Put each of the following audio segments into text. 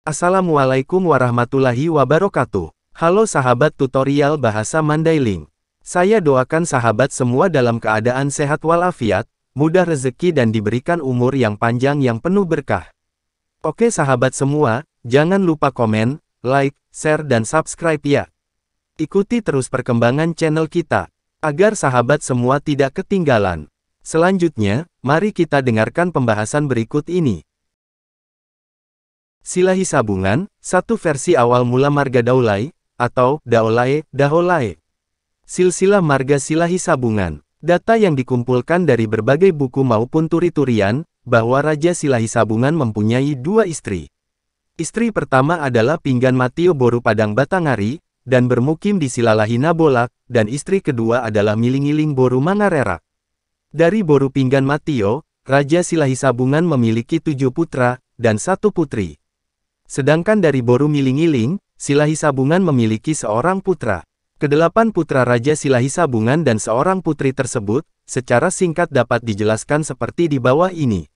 Assalamualaikum warahmatullahi wabarakatuh. Halo sahabat tutorial bahasa Mandailing. Saya doakan sahabat semua dalam keadaan sehat walafiat, mudah rezeki dan diberikan umur yang panjang yang penuh berkah. Oke sahabat semua, jangan lupa komen, like, share dan subscribe ya. Ikuti terus perkembangan channel kita, agar sahabat semua tidak ketinggalan. Selanjutnya, mari kita dengarkan pembahasan berikut ini. Silahi Sabungan, satu versi awal mula Marga Daulai, atau Daolae, Daholae. Silsilah Marga Silahi Sabungan. Data yang dikumpulkan dari berbagai buku maupun turi-turian, bahwa Raja Silahi Sabungan mempunyai dua istri. Istri pertama adalah Pinggan Matio Boru Padang Batangari, dan bermukim di Silalahina Bolak, dan istri kedua adalah Milingiling Boru Mangarera. Dari Boru Pinggan Matio, Raja Silahi Sabungan memiliki tujuh putra, dan satu putri. Sedangkan dari Boru Milingiling, Silahi Sabungan memiliki seorang putra. Kedelapan putra Raja Silahi Sabungan dan seorang putri tersebut, secara singkat dapat dijelaskan seperti di bawah ini.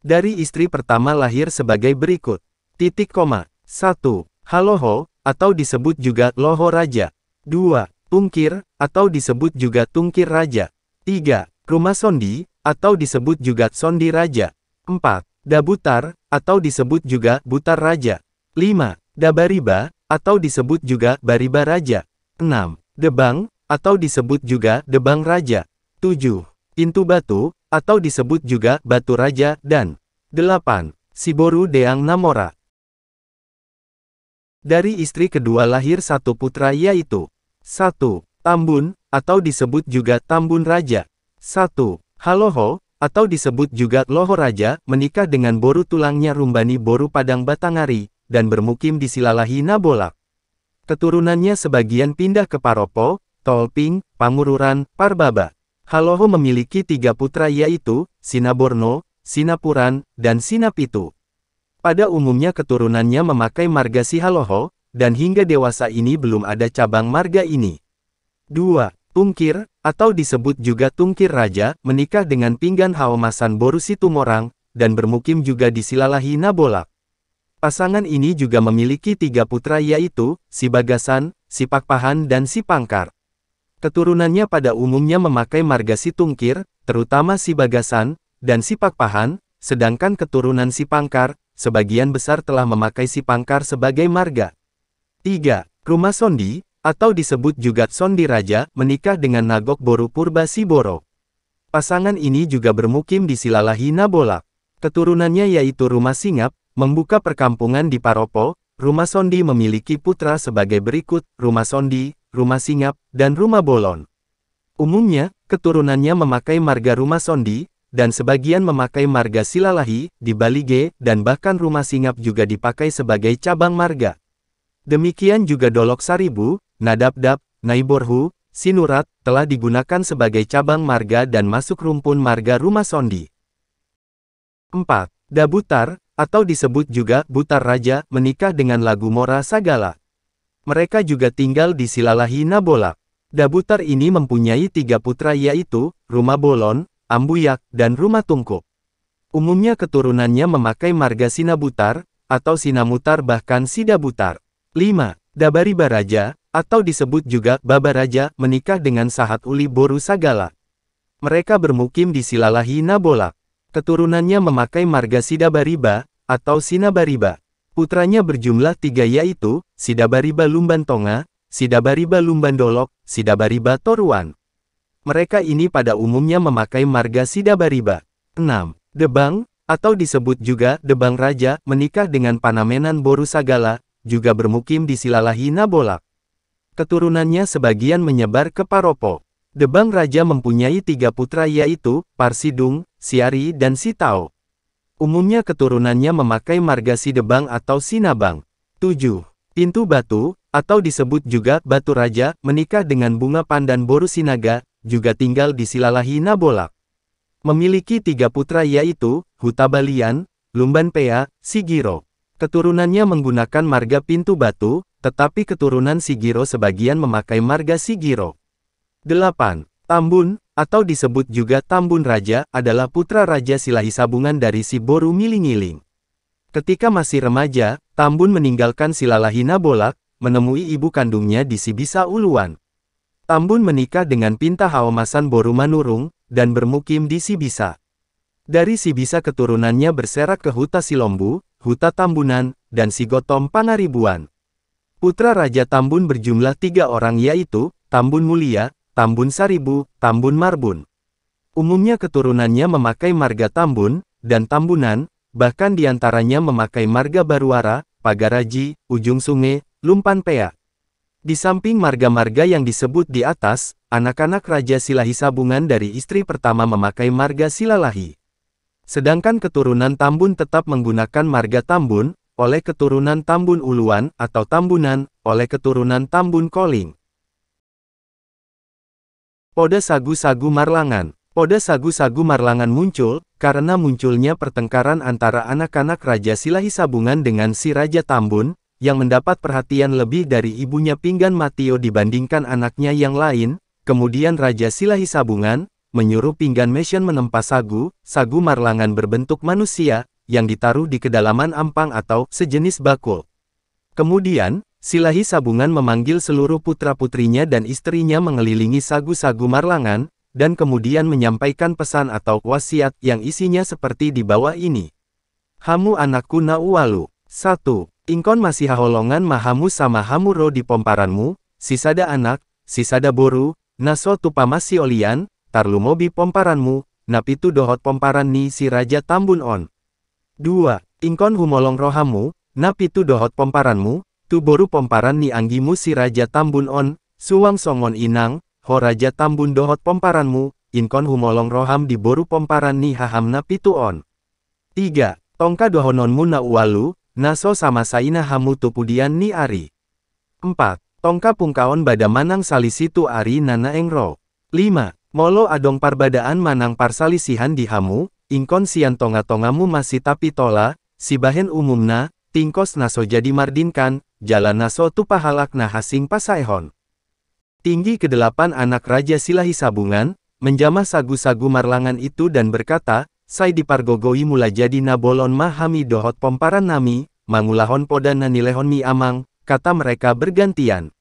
Dari istri pertama lahir sebagai berikut. Titik koma. 1. Haloho, atau disebut juga Loho Raja. 2. Tungkir, atau disebut juga Tungkir Raja. 3. Rumah Sondi, atau disebut juga Sondi Raja. 4. Dabutar, atau disebut juga Butar Raja. 5. Dabariba, atau disebut juga Bariba Raja. 6. Debang, atau disebut juga Debang Raja. 7. Pintu Batu, atau disebut juga Batu Raja, dan 8. Siboru Deang Namora. Dari istri kedua lahir satu putra yaitu 1. Tambun, atau disebut juga Tambun Raja. 1. Haloho, atau disebut juga Loho Raja, menikah dengan Boru tulangnya Rumbani Boru Padang Batangari, dan bermukim di Silalahi Nabolak. Keturunannya sebagian pindah ke Paropo, Tolping, Pamururan, Parbaba. Haloho memiliki tiga putra yaitu, Sinaborno, Sinapuran, dan Sinapitu. Pada umumnya keturunannya memakai marga Si Haloho, dan hingga dewasa ini belum ada cabang marga ini. 2. Tungkir atau disebut juga Tungkir Raja, menikah dengan Pinggan Haomasan Borusi Tumorang, dan bermukim juga di Silalahi Nabolak. Pasangan ini juga memiliki tiga putra yaitu, Si Bagasan Si Pakpahan dan Si Pangkar Keturunannya pada umumnya memakai marga si Tungkir, terutama Si Bagasan dan Si Pakpahan sedangkan keturunan Si Pangkar sebagian besar telah memakai Si Pangkar sebagai marga. 3. Rumah Sondi, atau disebut juga Sondi Raja, menikah dengan Nagok Boru Purba Siboro. Pasangan ini juga bermukim di Silalahi Nabolak. Keturunannya yaitu Rumah Singap, membuka perkampungan di Paropo, Rumah Sondi memiliki putra sebagai berikut, Rumah Sondi, Rumah Singap, dan Rumah Bolon. Umumnya, keturunannya memakai marga Rumah Sondi, dan sebagian memakai marga Silalahi, di Balige, dan bahkan Rumah Singap juga dipakai sebagai cabang marga. Demikian juga Dolok Saribu, Nadabdab, Naiborhu, Sinurat, telah digunakan sebagai cabang marga dan masuk rumpun marga rumah Sondi. 4. Dabutar, atau disebut juga Butar Raja, menikah dengan lagu Mora Sagala. Mereka juga tinggal di Silalahi Nabolak. Dabutar ini mempunyai tiga putra yaitu, Rumah Bolon, Ambuyak, dan Rumah Tungkup. Umumnya keturunannya memakai marga Sinabutar, atau Sinamutar bahkan Sidabutar. 5. Dabari Baraja, atau disebut juga Baba Raja, menikah dengan Sahat Uli Boru Sagala. Mereka bermukim di Silalahi Nabola. Keturunannya memakai marga Sidabariba, atau Sinabariba. Putranya berjumlah tiga yaitu, Sidabariba Lumbantonga, Sidabariba Lumbandolok, Sidabariba Toruan. Mereka ini pada umumnya memakai marga Sidabariba. 6. Debang, atau disebut juga Debang Raja, menikah dengan Panamenan Boru Sagala, juga bermukim di Silalahina Bolak. Keturunannya sebagian menyebar ke Paropo. Debang Raja mempunyai tiga putra yaitu, Parsidung, Siari dan Sitau. Umumnya keturunannya memakai marga Sidebang atau Sinabang. 7. Pintu Batu, atau disebut juga Batu Raja, menikah dengan Bunga Pandan Boru Sinaga, juga tinggal di Silalahina Bolak. Memiliki tiga putra yaitu, Hutabalian, Lumban Pea, Sigiro. Keturunannya menggunakan marga pintu batu, tetapi keturunan Sigiro sebagian memakai marga Sigiro. 8. Tambun, atau disebut juga Tambun Raja, adalah putra Raja Silahi Sabungan dari Siboru Milingiling. Ketika masih remaja, Tambun meninggalkan Silalahina Bolak, menemui ibu kandungnya di Sibisa Uluan. Tambun menikah dengan Pinta Haomasan Boru Manurung, dan bermukim di Sibisa. Dari Sibisa keturunannya berserak ke Huta Silombu, Huta Tambunan, dan Sigotom Panaribuan. Putra Raja Tambun berjumlah tiga orang yaitu, Tambun Mulia, Tambun Saribu, Tambun Marbun. Umumnya keturunannya memakai marga Tambun, dan Tambunan, bahkan diantaranya memakai marga Baruara, Pagaraji, Ujung Sungai, Lumpan Pea. Di samping marga-marga yang disebut di atas, anak-anak Raja Silahi Sabungan dari istri pertama memakai marga Silalahi. Sedangkan keturunan Tambun tetap menggunakan marga Tambun, oleh keturunan Tambun Uluan atau Tambunan, oleh keturunan Tambun Koling. Poda sagu-sagu marlangan. Poda sagu-sagu marlangan muncul, karena munculnya pertengkaran antara anak-anak Raja Silahi Sabungan dengan si Raja Tambun, yang mendapat perhatian lebih dari ibunya Pinggan Matio dibandingkan anaknya yang lain, kemudian Raja Silahi Sabungan, menyuruh pinggan Mesion menempa sagu, sagu marlangan berbentuk manusia, yang ditaruh di kedalaman ampang atau sejenis bakul. Kemudian, Silahi Sabungan memanggil seluruh putra-putrinya dan istrinya mengelilingi sagu-sagu marlangan, dan kemudian menyampaikan pesan atau wasiat yang isinya seperti di bawah ini. Hamu anakku Nauwalu. satu, Ingkon masih haholongan mahamu sama hamuro di pomparanmu, sisada anak, sisada boru, naso tupamasi olian, Mobi pomparanmu, napitu dohot pomparan ni si Raja Tambun on. 2. Ingkon humolong rohamu, napitu dohot pomparanmu, tu boru pomparan ni anggimu si Raja Tambun on, suang songon inang, ho Raja Tambun dohot pomparanmu, inkon humolong roham di boru pomparan ni haham napitu on. 3. Tongka dohononmu na uwalu, naso sama saina hamu tupudian ni ari. 4. Tongka pungkaon badamanang salisitu ari nana engro. 5. Molo adong parbadaan manang parsalisihan dihamu, ingkon sian tonga-tongamu masih tapi tola, si bahen umumna, tingkos naso jadi mardinkan, jalan naso tu pahalak hasing pasaehon. Tinggi kedelapan anak Raja Silahi Sabungan, menjamah sagu-sagu marlangan itu dan berkata, Sai dipargogoi mula jadi nabolon mahami dohot pomparan nami, mangulahon poda nanilehon mi amang, kata mereka bergantian.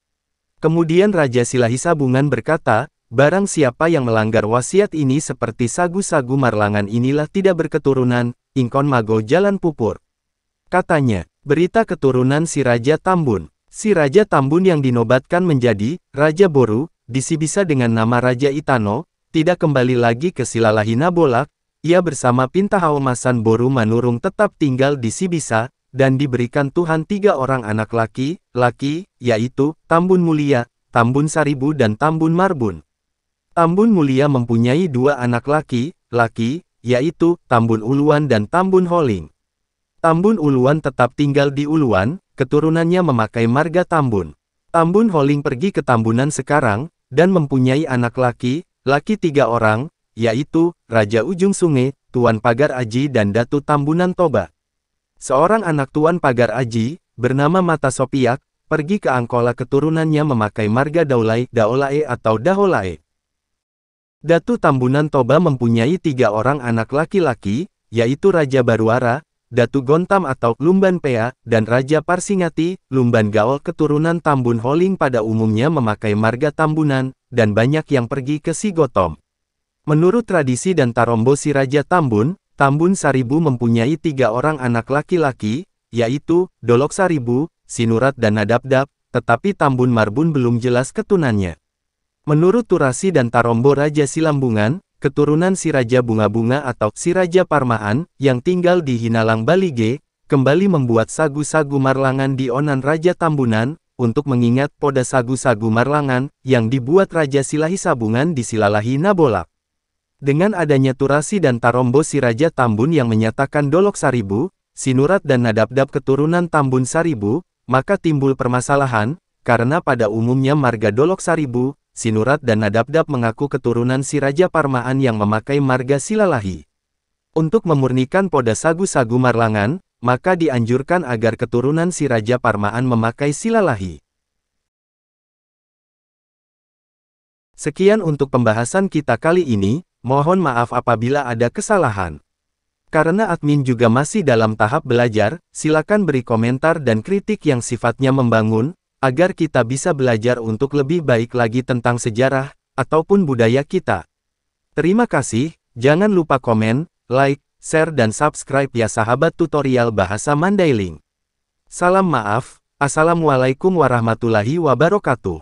Kemudian Raja Silahi Sabungan berkata, Barang siapa yang melanggar wasiat ini seperti sagu-sagu marlangan inilah tidak berketurunan, Ingkon Mago Jalan Pupur. Katanya, berita keturunan si Raja Tambun. Si Raja Tambun yang dinobatkan menjadi Raja Boru, disibisa dengan nama Raja Itano, tidak kembali lagi ke Silalahina Bolak, ia bersama Pintahau Masan Boru Manurung tetap tinggal di Sibisa, dan diberikan Tuhan tiga orang anak laki, laki, yaitu Tambun Mulia, Tambun Saribu dan Tambun Marbun. Tambun Mulia mempunyai dua anak laki, laki, yaitu Tambun Uluan dan Tambun Holing. Tambun Uluan tetap tinggal di Uluan, keturunannya memakai marga Tambun. Tambun Holing pergi ke Tambunan sekarang, dan mempunyai anak laki, laki tiga orang, yaitu Raja Ujung Sungai, Tuan Pagar Aji dan Datu Tambunan Toba. Seorang anak Tuan Pagar Aji, bernama Mata Sopiak, pergi ke Angkola keturunannya memakai marga Daulai, Daolae atau Daholae. Datu Tambunan Toba mempunyai tiga orang anak laki-laki, yaitu Raja Baruara, Datu Gontam atau Lumban Pea, dan Raja Parsingati, Lumban Gaol keturunan Tambun Holing pada umumnya memakai marga Tambunan, dan banyak yang pergi ke Sigotom. Menurut tradisi dan tarombo si Raja Tambun, Tambun Saribu mempunyai tiga orang anak laki-laki, yaitu, Dolok Saribu, Sinurat dan Nadabdab, tetapi Tambun Marbun belum jelas ketunannya. Menurut Turasi dan Tarombo Raja Silambungan, keturunan si Raja Bunga-Bunga atau si Raja Parmaan, yang tinggal di Hinalang Balige, kembali membuat sagu-sagu marlangan di Onan Raja Tambunan, untuk mengingat poda sagu-sagu marlangan, yang dibuat Raja Silahi Sabungan di Silalahi Nabolak. Dengan adanya Turasi dan Tarombo si Raja Tambun yang menyatakan Dolok Saribu, Sinurat dan Nadabdab keturunan Tambun Saribu, maka timbul permasalahan, karena pada umumnya marga Dolok Saribu, Sinurat dan Nadabdab mengaku keturunan si Raja Parmaan yang memakai marga Silalahi. Untuk memurnikan poda sagu-sagu marlangan, maka dianjurkan agar keturunan si Raja Parmaan memakai Silalahi. Sekian untuk pembahasan kita kali ini, mohon maaf apabila ada kesalahan. Karena admin juga masih dalam tahap belajar, silakan beri komentar dan kritik yang sifatnya membangun, agar kita bisa belajar untuk lebih baik lagi tentang sejarah, ataupun budaya kita. Terima kasih, jangan lupa komen, like, share dan subscribe ya sahabat tutorial bahasa Mandailing. Salam maaf, Assalamualaikum warahmatullahi wabarakatuh.